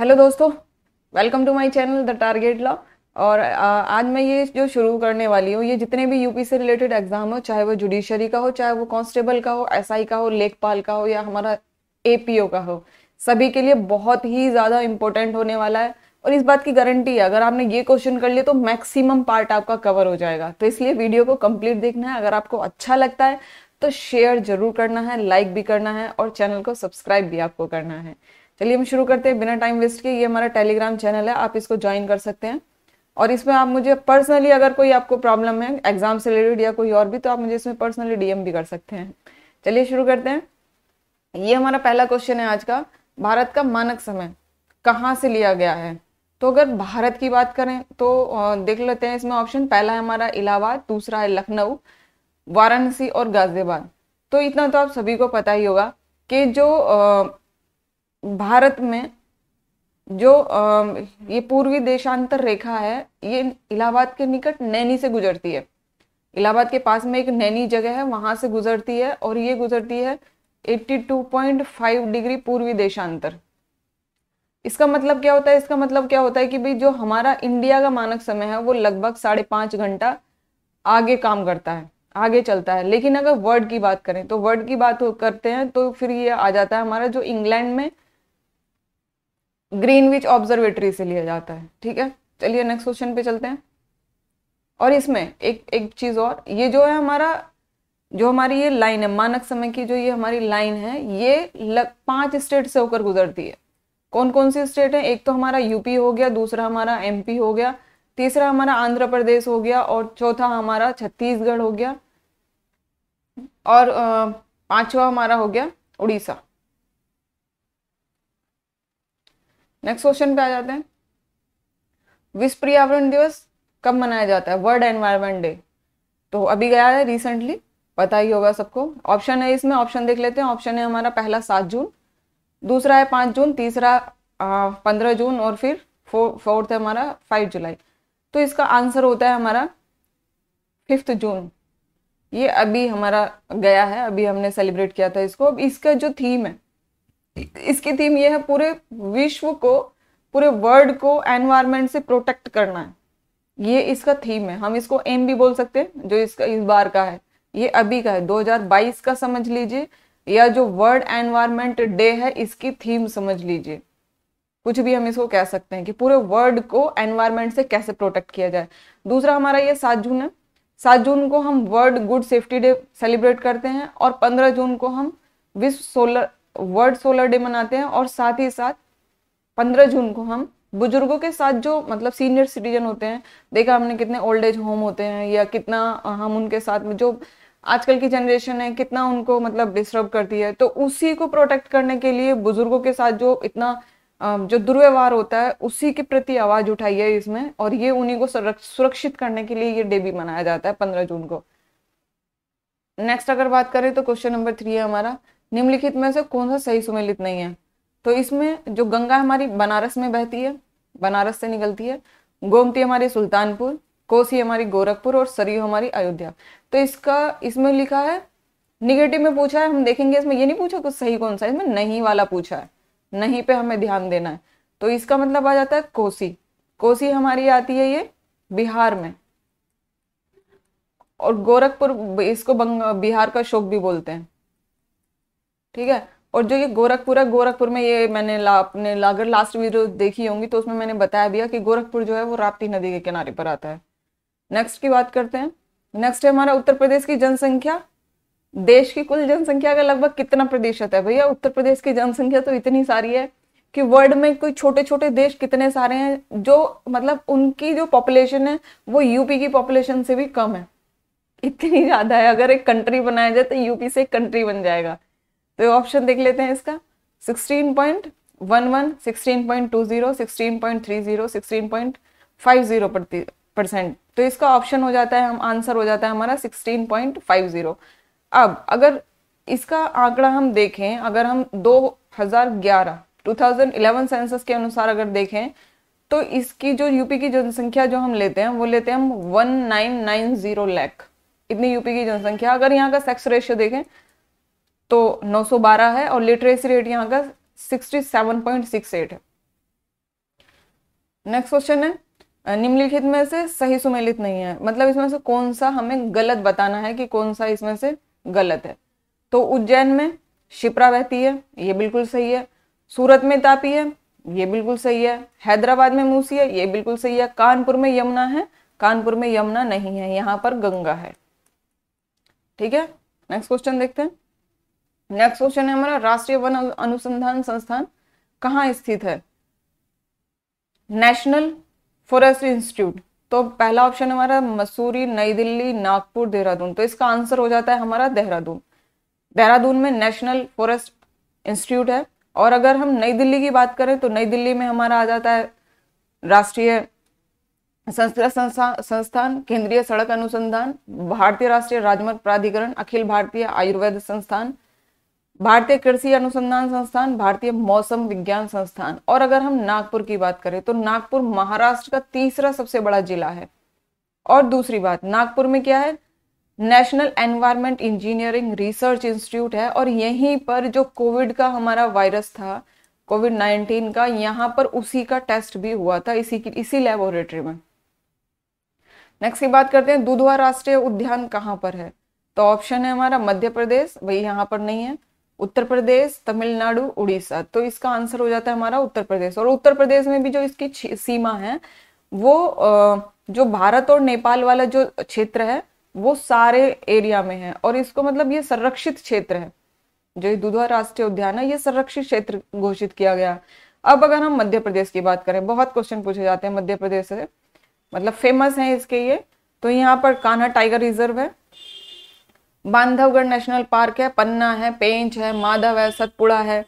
hello दोस्तों welcome to my channel the target law और आज मैं ये जो शुरू करने वाली हूँ ये जितने भी यूपी से रिलेटेड एग्ज़ाम हो चाहे वो जुडिशरी का हो चाहे वो कांस्टेबल का हो एसआई का हो लेखपाल का हो या हमारा एपीओ का हो सभी के लिए बहुत ही ज़्यादा इम्पोर्टेंट होने वाला है और इस बात की गारंटी है अगर आपने ये क्वेश्चन कर लिया तो मैक्सिमम पार्ट आपका कवर हो जाएगा तो इसलिए वीडियो को कंप्लीट देखना है अगर आपको अच्छा लगता है तो शेयर जरूर करना है लाइक भी करना है और चैनल को सब्सक्राइब भी आपको करना है चलिए हम शुरू करते हैं बिना टाइम वेस्ट किए ये हमारा टेलीग्राम चैनल है आप इसको ज्वाइन कर सकते हैं और इसमें आप मुझे पर्सनली अगर कोई आपको प्रॉब्लम है एग्जाम से रिलेटेड या कोई और भी तो आप मुझे इसमें पर्सनली डीएम भी कर सकते हैं चलिए शुरू करते हैं ये हमारा पहला क्वेश्चन है आज का भारत का मानक समय कहाँ से लिया गया है तो अगर भारत की बात करें तो देख लेते हैं इसमें ऑप्शन पहला है हमारा इलाहाबाद दूसरा है लखनऊ वाराणसी और गाजियाबाद तो इतना तो आप सभी को पता ही होगा कि जो भारत में जो ये पूर्वी देशांतर रेखा है ये इलाहाबाद के निकट नैनी से गुजरती है इलाहाबाद के पास में एक नैनी जगह है वहां से गुजरती है और ये गुजरती है 82.5 डिग्री पूर्वी देशांतर इसका मतलब क्या होता है इसका मतलब क्या होता है कि भाई जो हमारा इंडिया का मानक समय है वो लगभग साढ़े पांच घंटा आगे काम करता है आगे चलता है लेकिन अगर वर्ल्ड की बात करें तो वर्ल्ड की बात करते हैं तो फिर ये आ जाता है हमारा जो इंग्लैंड में ग्रीनविच ऑब्जर्वेटरी से लिया जाता है ठीक है चलिए नेक्स्ट क्वेश्चन पे चलते हैं और इसमें एक एक चीज़ और ये जो है हमारा जो हमारी ये लाइन है मानक समय की जो ये हमारी लाइन है ये लग पांच स्टेट से होकर गुजरती है कौन कौन सी स्टेट है एक तो हमारा यूपी हो गया दूसरा हमारा एमपी हो गया तीसरा हमारा आंध्र प्रदेश हो गया और चौथा हमारा छत्तीसगढ़ हो गया और पांचवा हमारा हो गया उड़ीसा नेक्स्ट क्वेश्चन पे आ जाते हैं विश्व पर्यावरण दिवस कब मनाया जाता है वर्ल्ड एनवायरमेंट डे तो अभी गया है रिसेंटली पता ही होगा सबको ऑप्शन है इसमें ऑप्शन देख लेते हैं ऑप्शन है हमारा पहला सात जून दूसरा है पांच जून तीसरा पंद्रह जून और फिर फोर्थ है हमारा फाइव जुलाई तो इसका आंसर होता है हमारा फिफ्थ जून ये अभी हमारा गया है अभी हमने सेलिब्रेट किया था इसको अब इसका जो थीम है इसकी थीम ये है पूरे विश्व को पूरे वर्ल्ड को एनवायरमेंट से प्रोटेक्ट करना है ये इसका थीम है हम इसको एम भी बोल सकते हैं जो इसका इस बार का है ये अभी का है 2022 का समझ लीजिए या जो वर्ल्ड एनवायरमेंट डे है इसकी थीम समझ लीजिए कुछ भी हम इसको कह सकते हैं कि पूरे वर्ल्ड को एनवायरमेंट से कैसे प्रोटेक्ट किया जाए दूसरा हमारा ये सात जून है सात जून को हम world good safety day celebrate करते हैं और पंद्रह जून को हम विश्व सोलर वर्ल्ड सोलर डे मनाते हैं और साथ ही साथ पंद्रह जून को हम बुजुर्गों के साथ जो मतलब सीनियर सिटीजन होते हैं देखा हमने कितने ओल्ड एज होम होते हैं या कितना हम उनके साथ में जो आजकल की जनरेशन है कितना उनको मतलब डिस्टर्ब करती है तो उसी को प्रोटेक्ट करने के लिए बुजुर्गों के साथ जो इतना जो दुर्व्यवहार होता है उसी के प्रति आवाज उठाई है इसमें और ये उन्हीं को सुरक्षित करने के लिए ये डे भी मनाया जाता है पंद्रह जून को नेक्स्ट अगर बात करें तो क्वेश्चन नंबर थ्री है हमारा निम्नलिखित में से कौन सा सही सुमेलित नहीं है तो इसमें जो गंगा हमारी बनारस में बहती है बनारस से निकलती है गोमती हमारी सुल्तानपुर कोसी हमारी गोरखपुर और सरयू हमारी अयोध्या तो इसका इसमें लिखा है निगेटिव में पूछा है हम देखेंगे इसमें ये नहीं पूछा कुछ सही कौन सा इसमें नहीं वाला पूछा है नहीं पे हमें ध्यान देना है तो इसका मतलब आ जाता है कोसी कोसी हमारी आती है ये बिहार में और गोरखपुर इसको बिहार का शोक भी बोलते हैं ठीक है और जो ये गोरखपुर है गोरखपुर में ये मैंने ला, अपने अगर लास्ट वीडियो देखी होंगी तो उसमें मैंने बताया भी है कि गोरखपुर जो है वो राप्ती नदी के किनारे पर आता है नेक्स्ट की बात करते हैं नेक्स्ट है हमारा उत्तर प्रदेश की जनसंख्या देश की कुल जनसंख्या का लगभग कितना प्रतिशत है भैया उत्तर प्रदेश की जनसंख्या तो इतनी सारी है कि वर्ल्ड में कोई छोटे छोटे देश कितने सारे हैं जो मतलब उनकी जो पॉपुलेशन है वो यूपी की पॉपुलेशन से भी कम है इतनी ज्यादा है अगर एक कंट्री बनाया जाए तो यूपी से एक कंट्री बन जाएगा तो ऑप्शन देख लेते हैं इसका sixteen point one one sixteen point two zero sixteen point three zero sixteen point five zero percent तो इसका ऑप्शन हो जाता है हम आंसर हो जाता है हमारा सिक्सटीन पॉइंट फाइव जीरो अब अगर इसका आंकड़ा हम देखें अगर हम 2011 2011 सेंसस के अनुसार अगर देखें तो इसकी जो यूपी की जनसंख्या जो हम लेते हैं वो लेते हैं हम 1990 लाख इतनी यूपी की जनसंख्या अगर यहाँ का सेक्स रेशियो देखें तो 912 है और लिटरेसी रेट यहाँ का 67.68 है नेक्स्ट क्वेश्चन है निम्नलिखित में से सही सुमेलित नहीं है मतलब इसमें से कौन सा हमें गलत बताना है कि कौन सा इसमें से गलत है तो उज्जैन में शिप्रा बहती है ये बिल्कुल सही है सूरत में तापी है ये बिल्कुल सही है हैदराबाद में मूसी है ये बिल्कुल सही है कानपुर में यमुना है कानपुर में यमुना नहीं है यहाँ पर गंगा है ठीक है नेक्स्ट क्वेश्चन देखते हैं नेक्स्ट क्वेश्चन है हमारा राष्ट्रीय वन अनुसंधान संस्थान कहाँ स्थित है नेशनल फॉरेस्ट इंस्टीट्यूट तो पहला ऑप्शन हमारा मसूरी नई दिल्ली नागपुर देहरादून तो इसका आंसर हो जाता है हमारा देहरादून देहरादून में नेशनल फॉरेस्ट इंस्टीट्यूट है और अगर हम नई दिल्ली की बात करें तो नई दिल्ली में हमारा आ जाता है राष्ट्रीय संस्था संस्थान केंद्रीय सड़क अनुसंधान भारतीय राष्ट्रीय राजमार्ग प्राधिकरण अखिल भारतीय आयुर्वेद संस्थान भारतीय कृषि अनुसंधान संस्थान भारतीय मौसम विज्ञान संस्थान और अगर हम नागपुर की बात करें तो नागपुर महाराष्ट्र का तीसरा सबसे बड़ा जिला है और दूसरी बात नागपुर में क्या है national environment engineering research institute है और यहीं पर जो कोविड का हमारा वायरस था कोविड नाइन्टीन का यहाँ पर उसी का टेस्ट भी हुआ था इसी की इसी लेबोरेटरी में नेक्स्ट की बात करते हैं दुधवा राष्ट्रीय उद्यान कहाँ पर है तो ऑप्शन है हमारा मध्य प्रदेश वही यहाँ पर नहीं है उत्तर प्रदेश तमिलनाडु उड़ीसा तो इसका आंसर हो जाता है हमारा उत्तर प्रदेश और उत्तर प्रदेश में भी जो इसकी सीमा है वो जो भारत और नेपाल वाला जो क्षेत्र है वो सारे एरिया में है और इसको मतलब ये संरक्षित क्षेत्र है जो दुधवा राष्ट्रीय उद्यान है ये संरक्षित क्षेत्र घोषित किया गया अब अगर हम मध्य प्रदेश की बात करें बहुत क्वेश्चन पूछे जाते हैं मध्य प्रदेश से मतलब फेमस है इसके ये तो यहाँ पर कान्हा टाइगर रिजर्व है बांधवगढ़ नेशनल पार्क है पन्ना है पेंच है माधव है सतपुड़ा है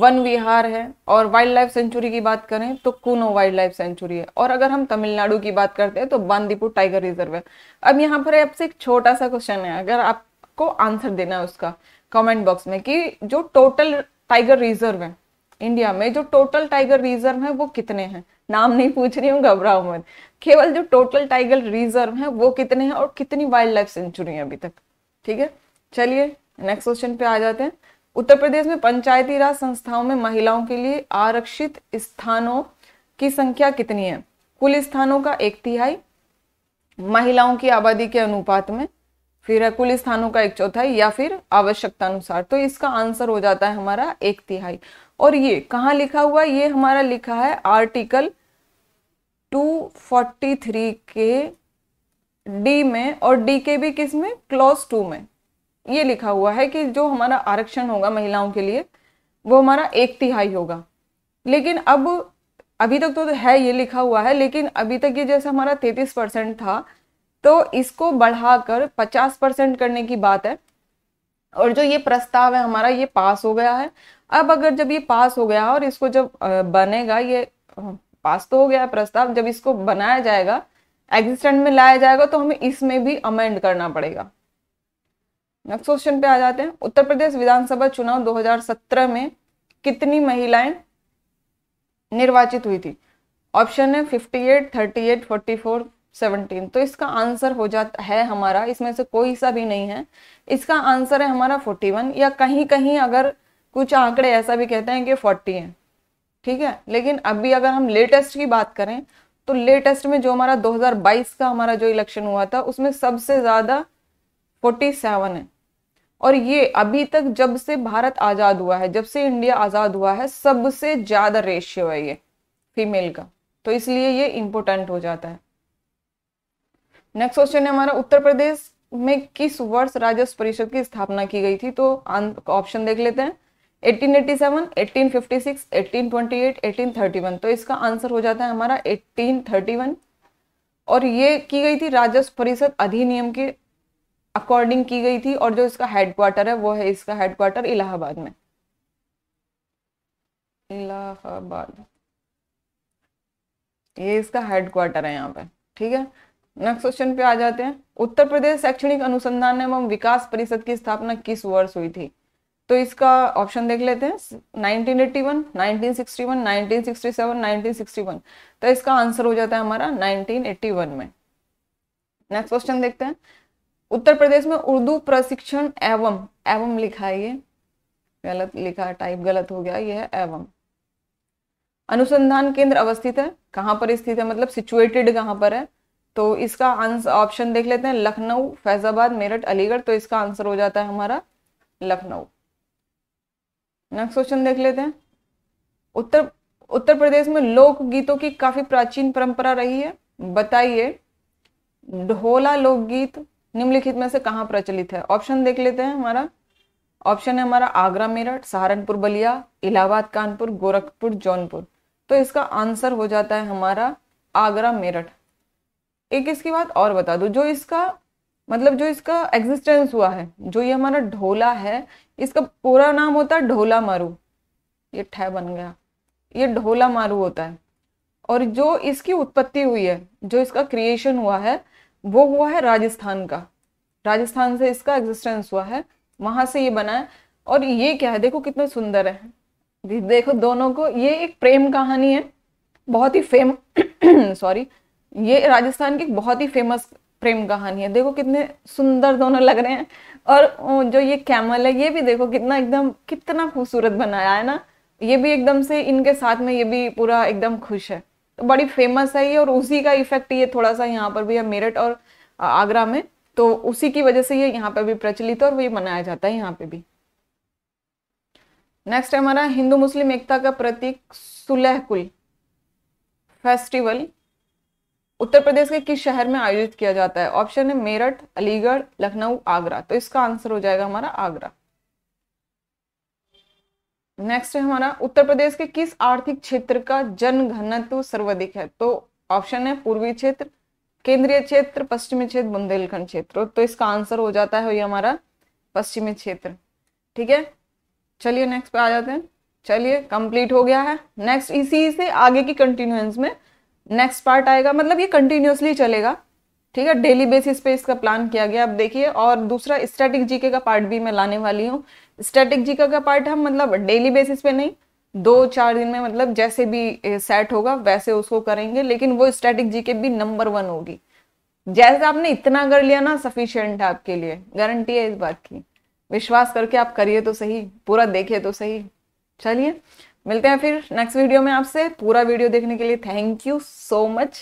वन विहार है और वाइल्ड लाइफ सेंचुरी की बात करें तो कूनो वाइल्ड लाइफ सेंचुरी है और अगर हम तमिलनाडु की बात करते हैं तो बांदीपुर टाइगर रिजर्व है अब यहाँ पर आपसे एक छोटा सा क्वेश्चन है अगर आपको आंसर देना है उसका कमेंट बॉक्स में कि जो टोटल टाइगर रिजर्व है इंडिया में जो टोटल टाइगर रिजर्व है वो कितने हैं नाम नहीं पूछ रही हूँ घबराओ मत केवल जो टोटल टाइगर रिजर्व है वो कितने हैं और कितनी वाइल्ड लाइफ सेंचुरी है अभी तक ठीक है चलिए नेक्स्ट क्वेश्चन पे आ जाते हैं उत्तर प्रदेश में पंचायती राज संस्थाओं में महिलाओं के लिए आरक्षित स्थानों की संख्या कितनी है कुल स्थानों का एक तिहाई महिलाओं की आबादी के अनुपात में फिर है कुल स्थानों का एक चौथाई या फिर आवश्यकता अनुसार तो इसका आंसर हो जाता है हमारा एक तिहाई और ये कहा लिखा हुआ ये हमारा लिखा है आर्टिकल 243 के डी में और डी के भी किस में क्लॉज टू में ये लिखा हुआ है कि जो हमारा आरक्षण होगा महिलाओं के लिए वो हमारा एक तिहाई होगा लेकिन अब अभी तक तो है ये लिखा हुआ है लेकिन अभी तक ये जैसे हमारा तैतीस परसेंट था तो इसको बढ़ाकर पचास परसेंट करने की बात है और जो ये प्रस्ताव है हमारा ये पास हो गया है अब अगर जब ये पास हो गया और इसको जब बनेगा ये पास तो हो गया प्रस्ताव जब इसको बनाया जाएगा एग्जिस्टेंट में लाया जाएगा तो हमें इसमें भी अमेंड करना पड़ेगा नेक्स्ट क्वेश्चन पे आ जाते हैं उत्तर प्रदेश विधानसभा चुनाव 2017 में कितनी महिलाएं निर्वाचित हुई थी ऑप्शन है 58, 38, 44, 17 तो इसका आंसर हो जाता है हमारा इसमें से कोई सा भी नहीं है इसका आंसर है हमारा 41 या कहीं कहीं अगर कुछ आंकड़े ऐसा भी कहते हैं कि 40 है ठीक है लेकिन अभी अगर हम लेटेस्ट की बात करें तो लेटेस्ट में जो हमारा 2022 का हमारा जो इलेक्शन हुआ था उसमें सबसे ज़्यादा 47 है और ये अभी तक जब से भारत आज़ाद हुआ है जब से इंडिया आज़ाद हुआ है सबसे ज़्यादा रेशियो है ये फीमेल का तो इसलिए ये इम्पोर्टेंट हो जाता है नेक्स्ट क्वेश्चन है हमारा उत्तर प्रदेश में किस वर्ष राजस्व परिषद की स्थापना की गई थी तो ऑप्शन देख लेते हैं 1831 तो राजस्व परिषद अधिनियम के अकॉर्डिंग की गई थी और जो इसका हेडक्वार्टर है वो है इसका हेडक्वार्टर इलाहाबाद में इलाहाबाद ये इसका हेडक्वार्टर है यहाँ पे ठीक है नेक्स्ट क्वेश्चन पे आ जाते हैं उत्तर प्रदेश शैक्षणिक अनुसंधान एवं विकास परिषद की स्थापना किस वर्ष हुई थी तो इसका ऑप्शन देख लेते हैं 1981, 1961, 1967, 1961 तो इसका आंसर हो जाता है हमारा 1981 में नेक्स्ट क्वेश्चन देखते हैं उत्तर प्रदेश में उर्दू प्रशिक्षण एवं एवं लिखा है ये गलत लिखा टाइप गलत हो गया ये है एवं अनुसंधान केंद्र अवस्थित है कहाँ पर स्थित है मतलब सिचुएटेड कहाँ पर है तो इसका आंसर ऑप्शन देख लेते हैं लखनऊ फैजाबाद मेरठ अलीगढ़ तो इसका आंसर हो जाता है हमारा लखनऊ नेक्स्ट क्वेश्चन देख लेते हैं उत्तर उत्तर प्रदेश में लोक गीतों की काफी प्राचीन परंपरा रही है बताइए ढोला लोकगीत निम्नलिखित में से कहाँ प्रचलित है ऑप्शन देख लेते हैं हमारा ऑप्शन है हमारा आगरा मेरठ सहारनपुर बलिया इलाहाबाद कानपुर गोरखपुर जौनपुर तो इसका आंसर हो जाता है हमारा आगरा मेरठ एक इसकी बात और बता दो जो इसका मतलब जो इसका एग्जिस्टेंस हुआ है जो ये हमारा ढोला है इसका पूरा नाम होता है ढोला मारू ये ठह बन गया ये ढोला मारू होता है और जो इसकी उत्पत्ति हुई है जो इसका क्रिएशन हुआ है वो हुआ है राजस्थान का राजस्थान से इसका एग्जिस्टेंस हुआ है वहां से ये बना है और ये क्या है देखो कितना सुंदर है देखो दोनों को ये एक प्रेम कहानी है बहुत ही फेम सॉरी ये राजस्थान की बहुत ही फेमस प्रेम कहानी है देखो कितने सुंदर दोनों लग रहे हैं और जो ये कैमल है ये भी देखो कितना एकदम कितना खूबसूरत बनाया है ना ये भी एकदम से इनके साथ में ये भी पूरा एकदम खुश है तो बड़ी फेमस है ये और उसी का इफेक्ट ये थोड़ा सा यहाँ पर भी है मेरठ और आगरा में तो उसी की वजह से ये यहाँ पर भी प्रचलित है और ये मनाया जाता है यहाँ पे भी नेक्स्ट है हमारा हिंदू मुस्लिम एकता का प्रतीक सुलह कुल फेस्टिवल उत्तर प्रदेश के किस शहर में आयोजित किया जाता है ऑप्शन है मेरठ अलीगढ़ लखनऊ आगरा तो इसका आंसर हो जाएगा हमारा आगरा नेक्स्ट है हमारा उत्तर प्रदेश के किस आर्थिक क्षेत्र का जन घनत्व सर्वाधिक है तो ऑप्शन है पूर्वी क्षेत्र केंद्रीय क्षेत्र पश्चिमी क्षेत्र बुंदेलखंड क्षेत्र तो इसका आंसर हो जाता है हमारा पश्चिमी क्षेत्र ठीक है चलिए नेक्स्ट पे आ जाते हैं चलिए कंप्लीट हो गया है नेक्स्ट इसी से आगे की कंटिन्यूएंस में नेक्स्ट पार्ट आएगा मतलब ये कंटिन्यूसली चलेगा ठीक है डेली बेसिस पे इसका प्लान किया गया आप देखिए और दूसरा स्टैटिक जीके का पार्ट भी मैं लाने वाली हूँ स्टैटिक जीके का पार्ट हम मतलब डेली बेसिस पे नहीं दो चार दिन में मतलब जैसे भी सेट होगा वैसे उसको करेंगे लेकिन वो स्टैटिक जीके भी नंबर वन होगी जैसे आपने इतना कर लिया ना सफिशियंट है आपके लिए गारंटी है इस बात की विश्वास करके आप करिए तो सही पूरा देखिए तो सही चलिए मिलते हैं फिर नेक्स्ट वीडियो में आपसे पूरा वीडियो देखने के लिए थैंक यू सो मच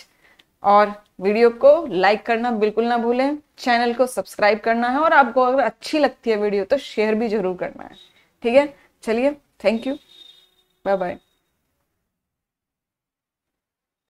और वीडियो को लाइक करना बिल्कुल ना भूलें चैनल को सब्सक्राइब करना है और आपको अगर अच्छी लगती है वीडियो तो शेयर भी जरूर करना है ठीक है चलिए थैंक यू बाय बाय